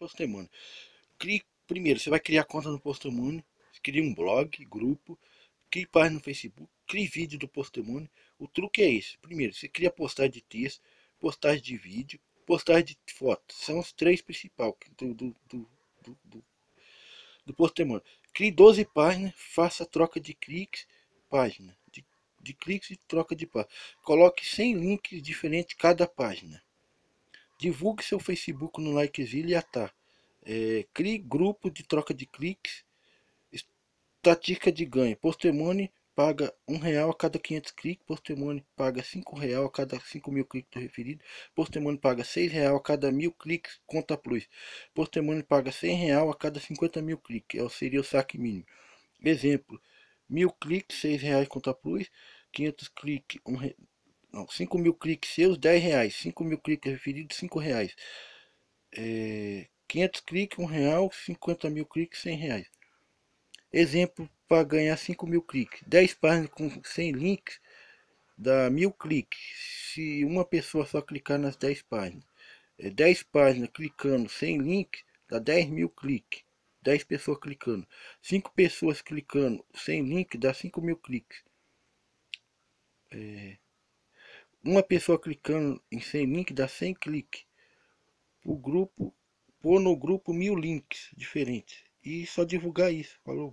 Postemônio. Crie, primeiro, você vai criar conta no Postemônio, crie um blog, grupo, crie página no Facebook, crie vídeo do Postemônio. O truque é esse. Primeiro, você cria postagem de texto, postagem de vídeo, postagem de foto. São os três principais do, do, do, do, do, do Postemônio. Crie 12 páginas, faça troca de cliques, página, de, de cliques e troca de páginas. Coloque 100 links diferentes cada página. Divulgue seu Facebook no Likezilla tá. É, crie grupo de troca de cliques. Estatística de ganho. Postemone paga um real a cada 500 cliques. Postemone paga cinco real a cada 5 mil cliques do referido. Postemone paga seis real a cada mil cliques. Conta Plus. Postemone paga cem real a cada 50 mil cliques. É seria o saque mínimo. Exemplo. Mil cliques, seis reais conta Plus. 500 cliques, um, não, 5 mil cliques seus, 10 reais. 5 mil cliques referidos, 5 reais. É, 500 cliques, 1 real. 50 mil cliques, 100 reais. Exemplo para ganhar 5 mil cliques. 10 páginas com 100 links dá mil cliques. Se uma pessoa só clicar nas 10 páginas. É, 10 páginas clicando sem link dá 10 mil cliques. 10 pessoas clicando. 5 pessoas clicando sem link dá 5 mil cliques. É, uma pessoa clicando em 100 links dá 100 cliques o grupo pôr no grupo mil links diferentes e só divulgar isso falou